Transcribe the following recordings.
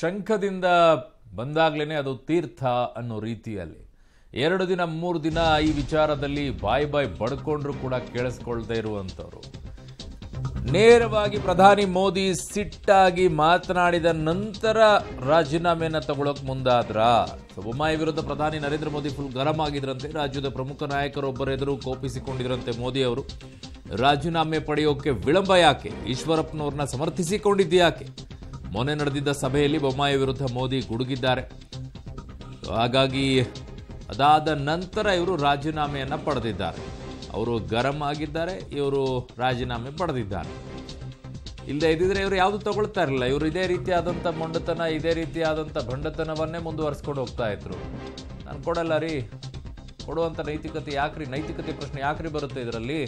ಶಂಖದಿಂದ ಬಂದಾಗ್ಲೇ ಅದು ತೀರ್ಥ ಅನ್ನೋ ರೀತಿಯಲ್ಲಿ ಎರಡು ದಿನ ಮೂರು ದಿನ ಈ ವಿಚಾರದಲ್ಲಿ ಬಾಯ್ ಬಾಯ್ ಬಡ್ಕೊಂಡ್ರು ಕೂಡ ಕೇಳಿಸ್ಕೊಳ್ತಾ ಇರುವಂಥವ್ರು ನೇರವಾಗಿ ಪ್ರಧಾನಿ ಮೋದಿ ಸಿಟ್ಟಾಗಿ ಮಾತನಾಡಿದ ನಂತರ ರಾಜೀನಾಮೆಯನ್ನು ತಗೊಳಕ್ ಮುಂದಾದ್ರ ಬೊಮ್ಮಾಯಿ ವಿರುದ್ಧ ಪ್ರಧಾನಿ ನರೇಂದ್ರ ಮೋದಿ ಫುಲ್ ಗರಂ ಆಗಿದ್ರಂತೆ ರಾಜ್ಯದ ಪ್ರಮುಖ ಎದುರು ಕೋಪಿಸಿಕೊಂಡಿದ್ರಂತೆ ಮೋದಿ ಅವರು ರಾಜೀನಾಮೆ ಪಡೆಯೋಕೆ ವಿಳಂಬ ಯಾಕೆ ಈಶ್ವರಪ್ಪನವ್ರನ್ನ ಯಾಕೆ ಮೊನ್ನೆ ನಡೆದಿದ್ದ ಸಭೆಯಲ್ಲಿ ಬೊಮ್ಮಾಯಿ ವಿರುದ್ಧ ಮೋದಿ ಗುಡುಗಿದ್ದಾರೆ ಹಾಗಾಗಿ ಅದಾದ ನಂತರ ಇವರು ರಾಜೀನಾಮೆಯನ್ನು ಪಡೆದಿದ್ದಾರೆ ಅವರು ಗರಂ ಆಗಿದ್ದಾರೆ ಇವರು ರಾಜೀನಾಮೆ ಪಡೆದಿದ್ದಾರೆ ಇಲ್ಲದೆ ಇದ್ದಿದ್ರೆ ಇವರು ಯಾವುದು ತಗೊಳ್ತಾ ಇರಲಿಲ್ಲ ಇವರು ಇದೇ ರೀತಿಯಾದಂಥ ಮೊಂಡತನ ಇದೇ ರೀತಿಯಾದಂಥ ಭಂಡತನವನ್ನೇ ಮುಂದುವರಿಸ್ಕೊಂಡು ಹೋಗ್ತಾ ಇದ್ರು ನಾನು ಕೊಡಲ್ಲ ರೀ ಕೊಡುವಂಥ ನೈತಿಕತೆ ಯಾಕ್ರಿ ನೈತಿಕತೆ ಪ್ರಶ್ನೆ ಯಾಕ್ರಿ ಬರುತ್ತೆ ಇದರಲ್ಲಿ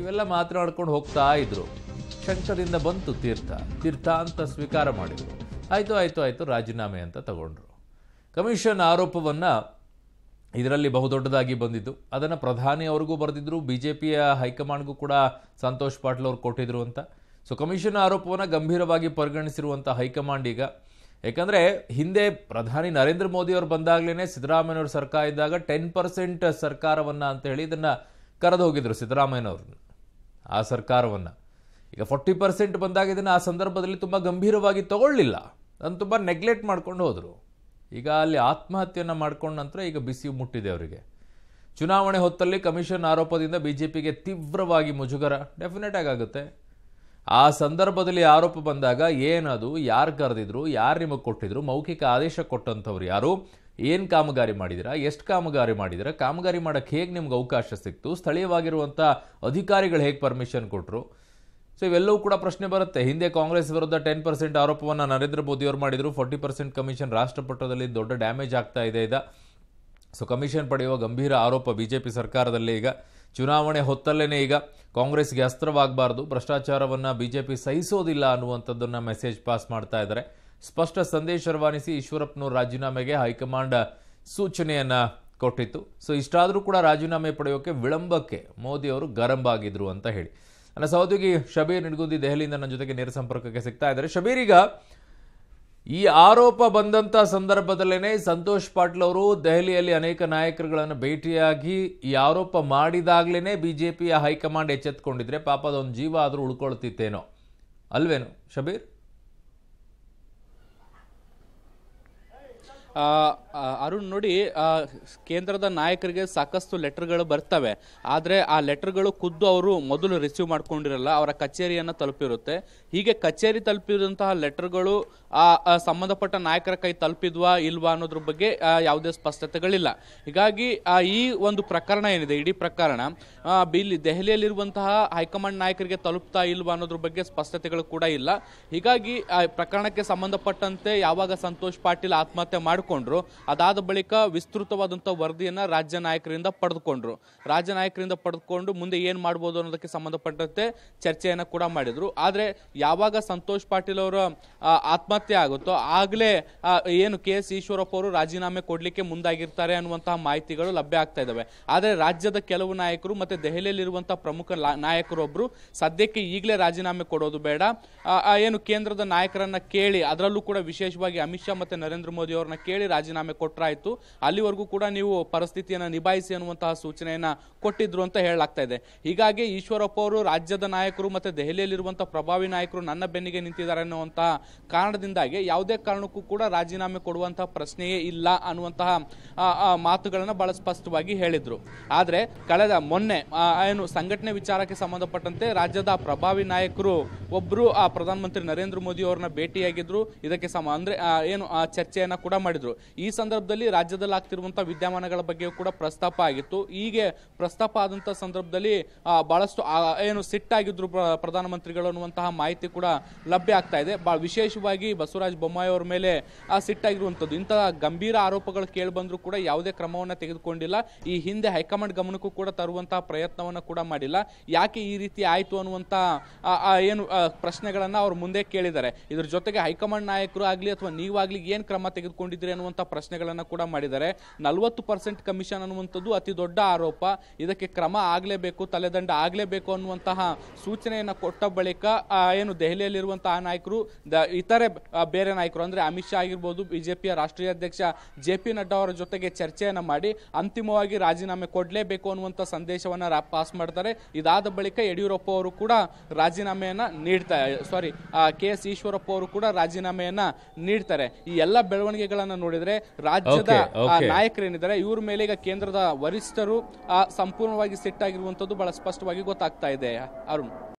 ಇವೆಲ್ಲ ಮಾತನಾಡ್ಕೊಂಡು ಹೋಗ್ತಾ ಇದ್ರು ಚಂಚಲಿಂದ ಬಂತು ತೀರ್ಥ ತೀರ್ಥ ಅಂತ ಸ್ವೀಕಾರ ಮಾಡಿದರು ಆಯಿತು ಆಯಿತು ಆಯಿತು ರಾಜೀನಾಮೆ ಅಂತ ತಗೊಂಡ್ರು ಕಮಿಷನ್ ಆರೋಪವನ್ನು ಇದರಲ್ಲಿ ಬಹುದೊಡ್ಡದಾಗಿ ಬಂದಿದ್ದು ಅದನ್ನು ಪ್ರಧಾನಿ ಅವ್ರಿಗೂ ಬರೆದಿದ್ರು ಬಿ ಜೆ ಪಿಯ ಹೈಕಮಾಂಡ್ಗೂ ಕೂಡ ಸಂತೋಷ್ ಪಾಟೀಲ್ ಅವರು ಕೊಟ್ಟಿದ್ರು ಅಂತ ಸೊ ಕಮಿಷನ್ ಆರೋಪವನ್ನು ಗಂಭೀರವಾಗಿ ಪರಿಗಣಿಸಿರುವಂಥ ಹೈಕಮಾಂಡ್ ಈಗ ಯಾಕಂದರೆ ಹಿಂದೆ ಪ್ರಧಾನಿ ನರೇಂದ್ರ ಅವರು ಬಂದಾಗಲೇ ಸಿದ್ದರಾಮಯ್ಯವ್ರ ಸರ್ಕಾರ ಇದ್ದಾಗ ಟೆನ್ ಪರ್ಸೆಂಟ್ ಸರ್ಕಾರವನ್ನು ಅಂತ ಹೇಳಿ ಇದನ್ನು ಕರೆದು ಹೋಗಿದ್ರು ಸಿದ್ದರಾಮಯ್ಯನವ್ರನ್ನ ಆ ಸರ್ಕಾರವನ್ನು ಈಗ ಫೋರ್ಟಿ ಪರ್ಸೆಂಟ್ ಬಂದಾಗ ಇದನ್ನು ಆ ಸಂದರ್ಭದಲ್ಲಿ ತುಂಬ ಗಂಭೀರವಾಗಿ ತಗೊಳ್ಳಿಲ್ಲ ನಾನು ತುಂಬ ನೆಗ್ಲೆಕ್ಟ್ ಮಾಡ್ಕೊಂಡು ಹೋದರು ಈಗ ಅಲ್ಲಿ ಆತ್ಮಹತ್ಯೆಯನ್ನು ಮಾಡ್ಕೊಂಡ ನಂತರ ಈಗ ಬಿಸಿ ಮುಟ್ಟಿದೆ ಅವರಿಗೆ ಚುನಾವಣೆ ಹೊತ್ತಲ್ಲಿ ಕಮಿಷನ್ ಆರೋಪದಿಂದ ಬಿ ಜೆ ಪಿಗೆ ತೀವ್ರವಾಗಿ ಮುಜುಗರ ಡೆಫಿನೆಟ್ ಆಗುತ್ತೆ ಆ ಸಂದರ್ಭದಲ್ಲಿ ಆರೋಪ ಬಂದಾಗ ಏನದು ಯಾರು ಕರೆದಿದ್ರು ಯಾರು ನಿಮಗೆ ಕೊಟ್ಟಿದ್ರು ಮೌಖಿಕ ಆದೇಶ ಕೊಟ್ಟಂಥವ್ರು ಯಾರು ಏನು ಕಾಮಗಾರಿ ಮಾಡಿದಿರಾ ಎಷ್ಟು ಕಾಮಗಾರಿ ಮಾಡಿದಿರಾ ಕಾಮಗಾರಿ ಮಾಡೋಕ್ಕೆ ಹೇಗೆ ನಿಮ್ಗೆ ಅವಕಾಶ ಸಿಕ್ತು ಸ್ಥಳೀಯವಾಗಿರುವಂಥ ಅಧಿಕಾರಿಗಳು ಹೇಗೆ ಪರ್ಮಿಷನ್ ಕೊಟ್ಟರು ಸೊ ಇವೆಲ್ಲವೂ ಕೂಡ ಪ್ರಶ್ನೆ ಬರುತ್ತೆ ಹಿಂದೆ ಕಾಂಗ್ರೆಸ್ ವಿರುದ್ಧ ಟೆನ್ ಪರ್ಸೆಂಟ್ ಆರೋಪವನ್ನು ನರೇಂದ್ರ ಅವರು ಮಾಡಿದರು ಫೋರ್ಟಿ ಪರ್ಸೆಂಟ್ ಕಮಿಷನ್ ರಾಷ್ಟ್ರಪಟ್ಟದಲ್ಲಿ ದೊಡ್ಡ ಡ್ಯಾಮೇಜ್ ಆಗ್ತಾ ಇದೆ ಇದ ಸೊ ಕಮಿಷನ್ ಪಡೆಯುವ ಗಂಭೀರ ಆರೋಪ ಬಿಜೆಪಿ ಸರ್ಕಾರದಲ್ಲಿ ಈಗ ಚುನಾವಣೆ ಹೊತ್ತಲ್ಲೇ ಈಗ ಕಾಂಗ್ರೆಸ್ಗೆ ಅಸ್ತ್ರವಾಗಬಾರ್ದು ಭ್ರಷ್ಟಾಚಾರವನ್ನು ಬಿಜೆಪಿ ಸಹಿಸೋದಿಲ್ಲ ಅನ್ನುವಂಥದ್ದನ್ನು ಮೆಸೇಜ್ ಪಾಸ್ ಮಾಡ್ತಾ ಇದ್ದಾರೆ ಸ್ಪಷ್ಟ ಸಂದೇಶ ರವಾನಿಸಿ ಈಶ್ವರಪ್ಪನವ್ರ ರಾಜೀನಾಮೆಗೆ ಹೈಕಮಾಂಡ್ ಸೂಚನೆಯನ್ನು ಕೊಟ್ಟಿತ್ತು ಸೊ ಇಷ್ಟಾದರೂ ಕೂಡ ರಾಜೀನಾಮೆ ಪಡೆಯೋಕ್ಕೆ ವಿಳಂಬಕ್ಕೆ ಮೋದಿಯವರು ಗರಂಬಾಗಿದ್ರು ಅಂತ ಹೇಳಿ ನನ್ನ ಸಹೋದ್ಯೋಗಿ ಶಬೀರ್ ನಿಡ್ಗುಂದಿ ದೆಹಲಿಯಿಂದ ನನ್ನ ಜೊತೆಗೆ ನೇರ ಸಂಪರ್ಕಕ್ಕೆ ಸಿಗ್ತಾ ಇದ್ದಾರೆ ಶಬೀರ್ ಈಗ ಈ ಆರೋಪ ಬಂದಂಥ ಸಂದರ್ಭದಲ್ಲೇ ಸಂತೋಷ್ ಪಾಟೀಲ್ ಅವರು ದೆಹಲಿಯಲ್ಲಿ ಅನೇಕ ನಾಯಕರುಗಳನ್ನು ಭೇಟಿಯಾಗಿ ಈ ಆರೋಪ ಮಾಡಿದಾಗಲೇ ಬಿ ಜೆ ಪಿಯ ಹೈಕಮಾಂಡ್ ಎಚ್ಚೆತ್ಕೊಂಡಿದ್ರೆ ಪಾಪ ಅದೊಂದು ಜೀವ ಆದರೂ ಉಳ್ಕೊಳ್ತಿತ್ತೇನೋ ಅಲ್ವೇನು ಶಬೀರ್ ಅರುಣ್ ನೋಡಿ ಕೇಂದ್ರದ ನಾಯಕರಿಗೆ ಸಾಕಷ್ಟು ಲೆಟರ್ಗಳು ಬರ್ತವೆ ಆದರೆ ಆ ಲೆಟರ್ಗಳು ಖುದ್ದು ಅವರು ಮೊದಲು ರಿಸೀವ್ ಮಾಡ್ಕೊಂಡಿರಲ್ಲ ಅವರ ಕಚೇರಿಯನ್ನು ತಲುಪಿರುತ್ತೆ ಹೀಗೆ ಕಚೇರಿ ತಲುಪಿದಂತಹ ಲೆಟರ್ಗಳು ಆ ಸಂಬಂಧಪಟ್ಟ ನಾಯಕರ ಕೈ ತಲುಪಿದ್ವಾ ಇಲ್ವಾ ಅನ್ನೋದ್ರ ಬಗ್ಗೆ ಯಾವುದೇ ಸ್ಪಷ್ಟತೆಗಳಿಲ್ಲ ಹೀಗಾಗಿ ಈ ಒಂದು ಪ್ರಕರಣ ಏನಿದೆ ಇಡೀ ಪ್ರಕರಣ ಇಲ್ಲಿ ದೆಹಲಿಯಲ್ಲಿರುವಂತಹ ಹೈಕಮಾಂಡ್ ನಾಯಕರಿಗೆ ತಲುಪ್ತಾ ಇಲ್ವಾ ಅನ್ನೋದ್ರ ಬಗ್ಗೆ ಸ್ಪಷ್ಟತೆಗಳು ಕೂಡ ಇಲ್ಲ ಹೀಗಾಗಿ ಪ್ರಕರಣಕ್ಕೆ ಸಂಬಂಧಪಟ್ಟಂತೆ ಯಾವಾಗ ಸಂತೋಷ್ ಪಾಟೀಲ್ ಆತ್ಮಹತ್ಯೆ ಮಾಡಿಕೊಂಡ್ರು ಅದಾದ ಬಳಿಕ ವಿಸ್ತೃತವಾದಂಥ ವರದಿಯನ್ನು ರಾಜ್ಯ ನಾಯಕರಿಂದ ಪಡೆದುಕೊಂಡ್ರು ರಾಜ್ಯ ನಾಯಕರಿಂದ ಪಡೆದುಕೊಂಡು ಮುಂದೆ ಏನು ಮಾಡ್ಬೋದು ಅನ್ನೋದಕ್ಕೆ ಸಂಬಂಧಪಟ್ಟಂತೆ ಚರ್ಚೆಯನ್ನು ಕೂಡ ಮಾಡಿದರು ಆದರೆ ಯಾವಾಗ ಸಂತೋಷ್ ಪಾಟೀಲ್ ಅವರ ಆತ್ಮಹತ್ಯೆ ಆಗುತ್ತೋ ಆಗಲೇ ಏನು ಕೆ ಎಸ್ ಈಶ್ವರಪ್ಪ ಅವರು ರಾಜೀನಾಮೆ ಕೊಡಲಿಕ್ಕೆ ಮುಂದಾಗಿರ್ತಾರೆ ಅನ್ನುವಂತಹ ಮಾಹಿತಿಗಳು ಲಭ್ಯ ಆಗ್ತಾ ಇದ್ದಾವೆ ಆದರೆ ರಾಜ್ಯದ ಕೆಲವು ನಾಯಕರು ಮತ್ತು ದೆಹಲಿಯಲ್ಲಿರುವಂಥ ಪ್ರಮುಖ ನಾಯಕರೊಬ್ಬರು ಸದ್ಯಕ್ಕೆ ಈಗಲೇ ರಾಜೀನಾಮೆ ಕೊಡೋದು ಬೇಡ ಏನು ಕೇಂದ್ರದ ನಾಯಕರನ್ನ ಕೇಳಿ ಅದರಲ್ಲೂ ಕೂಡ ವಿಶೇಷವಾಗಿ ಅಮಿತ್ ಶಾ ಮತ್ತು ನರೇಂದ್ರ ಮೋದಿ ಅವರನ್ನ ಕೇಳಿ ರಾಜೀನಾಮೆ ರಾಜೀನಾಮೆ ಕೊಟ್ಟರಾಯಿತು ಅಲ್ಲಿವರೆಗೂ ಕೂಡ ನೀವು ಪರಿಸ್ಥಿತಿಯನ್ನು ನಿಭಾಯಿಸಿ ಅನ್ನುವಂತಹ ಸೂಚನೆಯನ್ನು ಕೊಟ್ಟಿದ್ರು ಅಂತ ಹೇಳಲಾಗ್ತಾ ಇದೆ ಹೀಗಾಗಿ ಈಶ್ವರಪ್ಪ ಅವರು ರಾಜ್ಯದ ನಾಯಕರು ಮತ್ತು ದೆಹಲಿಯಲ್ಲಿರುವಂಥ ಪ್ರಭಾವಿ ನಾಯಕರು ನನ್ನ ಬೆನ್ನಿಗೆ ನಿಂತಿದ್ದಾರೆ ಅನ್ನುವಂತಹ ಕಾರಣದಿಂದಾಗಿ ಯಾವುದೇ ಕಾರಣಕ್ಕೂ ಕೂಡ ರಾಜೀನಾಮೆ ಕೊಡುವಂತಹ ಪ್ರಶ್ನೆಯೇ ಇಲ್ಲ ಅನ್ನುವಂತಹ ಮಾತುಗಳನ್ನು ಬಹಳ ಸ್ಪಷ್ಟವಾಗಿ ಹೇಳಿದರು ಆದರೆ ಕಳೆದ ಮೊನ್ನೆ ಏನು ಸಂಘಟನೆ ವಿಚಾರಕ್ಕೆ ಸಂಬಂಧಪಟ್ಟಂತೆ ರಾಜ್ಯದ ಪ್ರಭಾವಿ ನಾಯಕರು ಒಬ್ಬರು ಆ ಪ್ರಧಾನಮಂತ್ರಿ ನರೇಂದ್ರ ಮೋದಿ ಅವರನ್ನ ಭೇಟಿಯಾಗಿದ್ರು ಇದಕ್ಕೆ ಸಮ ಅಂದರೆ ಏನು ಚರ್ಚೆಯನ್ನು ಕೂಡ ಮಾಡಿದರು ಈ ಸಂದರ್ಭದಲ್ಲಿ ರಾಜ್ಯದಲ್ಲಿ ಆಗ್ತಿರುವಂತಹ ವಿದ್ಯಮಾನಗಳ ಬಗ್ಗೆಯೂ ಕೂಡ ಪ್ರಸ್ತಾಪ ಆಗಿತ್ತು ಹೀಗೆ ಪ್ರಸ್ತಾಪ ಆದಂತಹ ಸಂದರ್ಭದಲ್ಲಿ ಬಹಳಷ್ಟು ಏನು ಸಿಟ್ಟಾಗಿದ್ರು ಪ್ರಧಾನಮಂತ್ರಿಗಳು ಅನ್ನುವಂತಹ ಮಾಹಿತಿ ಕೂಡ ಲಭ್ಯ ಆಗ್ತಾ ಇದೆ ವಿಶೇಷವಾಗಿ ಬಸವರಾಜ ಬೊಮ್ಮಾಯಿ ಅವರ ಮೇಲೆ ಆ ಸಿಟ್ಟಾಗಿರುವಂಥದ್ದು ಇಂತಹ ಗಂಭೀರ ಆರೋಪಗಳು ಕೇಳಿಬಂದರೂ ಕೂಡ ಯಾವುದೇ ಕ್ರಮವನ್ನು ತೆಗೆದುಕೊಂಡಿಲ್ಲ ಈ ಹಿಂದೆ ಹೈಕಮಾಂಡ್ ಗಮನಕ್ಕೂ ಕೂಡ ತರುವಂತಹ ಪ್ರಯತ್ನವನ್ನ ಕೂಡ ಮಾಡಿಲ್ಲ ಯಾಕೆ ಈ ರೀತಿ ಆಯ್ತು ಅನ್ನುವಂತಹ ಏನು ಪ್ರಶ್ನೆಗಳನ್ನು ಅವರು ಮುಂದೆ ಕೇಳಿದ್ದಾರೆ ಇದ್ರ ಜೊತೆಗೆ ಹೈಕಮಾಂಡ್ ನಾಯಕರು ಆಗಲಿ ಅಥವಾ ನೀವಾಗಲಿ ಏನು ಕ್ರಮ ತೆಗೆದುಕೊಂಡಿದ್ರಿ ಅನ್ನುವಂತ ಪ್ರಶ್ನೆ ಪ್ರಶ್ನೆಗಳನ್ನು ಕೂಡ ಮಾಡಿದ್ದಾರೆ ನಲವತ್ತು ಪರ್ಸೆಂಟ್ ಕಮಿಷನ್ ಅನ್ನುವಂಥದ್ದು ಅತಿ ದೊಡ್ಡ ಆರೋಪ ಇದಕ್ಕೆ ಕ್ರಮ ಆಗಲೇಬೇಕು ತಲೆದಂಡ ಆಗಲೇಬೇಕು ಅನ್ನುವಂತಹ ಸೂಚನೆಯನ್ನು ಕೊಟ್ಟ ಬಳಿಕ ಏನು ದೆಹಲಿಯಲ್ಲಿರುವಂತಹ ನಾಯಕರು ಇತರೆ ಬೇರೆ ನಾಯಕರು ಅಂದರೆ ಅಮಿತ್ ಶಾ ಆಗಿರ್ಬೋದು ಬಿಜೆಪಿಯ ರಾಷ್ಟ್ರೀಯ ಅಧ್ಯಕ್ಷ ಜೆ ಪಿ ನಡ್ಡಾ ಅವರ ಜೊತೆಗೆ ಚರ್ಚೆಯನ್ನು ಮಾಡಿ ಅಂತಿಮವಾಗಿ ರಾಜೀನಾಮೆ ಕೊಡಲೇಬೇಕು ಅನ್ನುವಂಥ ಸಂದೇಶವನ್ನು ಪಾಸ್ ಮಾಡ್ತಾರೆ ಇದಾದ ಬಳಿಕ ಯಡಿಯೂರಪ್ಪ ಅವರು ಕೂಡ ರಾಜೀನಾಮೆಯನ್ನು ನೀಡ್ತಾ ಸಾರಿ ಕೆ ಎಸ್ ಈಶ್ವರಪ್ಪ ಅವರು ಕೂಡ ರಾಜೀನಾಮೆಯನ್ನು ನೀಡ್ತಾರೆ ಈ ಎಲ್ಲ ಬೆಳವಣಿಗೆಗಳನ್ನು ನೋಡಿದರೆ ರಾಜ್ಯದ ಆ ನಾಯಕರೇನಿದ್ದಾರೆ ಇವ್ರ ಮೇಲೆ ಈಗ ಕೇಂದ್ರದ ವರಿಷ್ಠರು ಸಂಪೂರ್ಣವಾಗಿ ಸೆಟ್ ಆಗಿರುವಂತದ್ದು ಬಹಳ ಸ್ಪಷ್ಟವಾಗಿ ಗೊತ್ತಾಗ್ತಾ ಇದೆ ಅರುಣ್